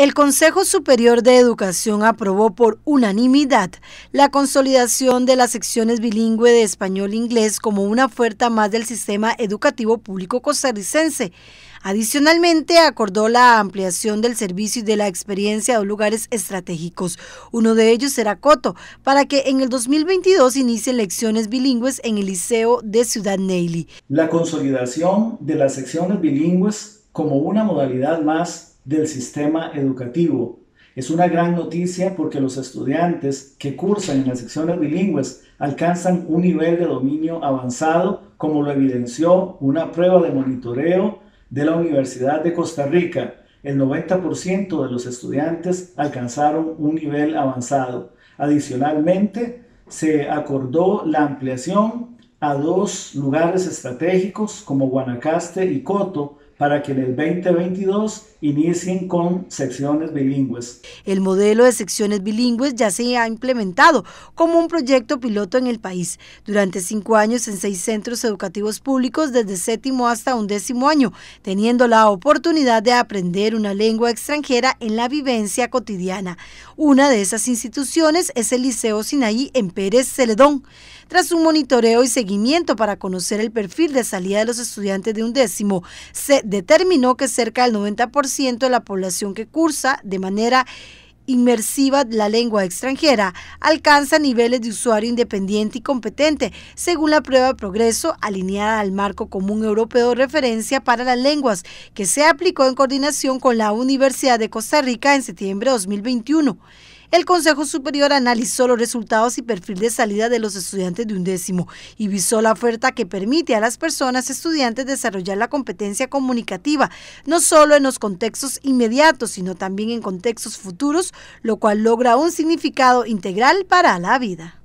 El Consejo Superior de Educación aprobó por unanimidad la consolidación de las secciones bilingüe de español-inglés e como una oferta más del sistema educativo público costarricense. Adicionalmente, acordó la ampliación del servicio y de la experiencia a lugares estratégicos. Uno de ellos será Coto, para que en el 2022 inicie lecciones bilingües en el Liceo de Ciudad Neyli. La consolidación de las secciones bilingües como una modalidad más del sistema educativo. Es una gran noticia porque los estudiantes que cursan en las secciones bilingües alcanzan un nivel de dominio avanzado, como lo evidenció una prueba de monitoreo de la Universidad de Costa Rica. El 90% de los estudiantes alcanzaron un nivel avanzado. Adicionalmente, se acordó la ampliación a dos lugares estratégicos como Guanacaste y Coto para que en el 2022 inicien con secciones bilingües. El modelo de secciones bilingües ya se ha implementado como un proyecto piloto en el país durante cinco años en seis centros educativos públicos desde séptimo hasta undécimo año, teniendo la oportunidad de aprender una lengua extranjera en la vivencia cotidiana. Una de esas instituciones es el Liceo Sinaí en Pérez Celedón. Tras un monitoreo y seguimiento para conocer el perfil de salida de los estudiantes de undécimo, se determinó que cerca del 90% de la población que cursa de manera inmersiva la lengua extranjera alcanza niveles de usuario independiente y competente, según la prueba de progreso alineada al marco común europeo de referencia para las lenguas, que se aplicó en coordinación con la Universidad de Costa Rica en septiembre de 2021. El Consejo Superior analizó los resultados y perfil de salida de los estudiantes de undécimo y visó la oferta que permite a las personas estudiantes desarrollar la competencia comunicativa, no solo en los contextos inmediatos, sino también en contextos futuros, lo cual logra un significado integral para la vida.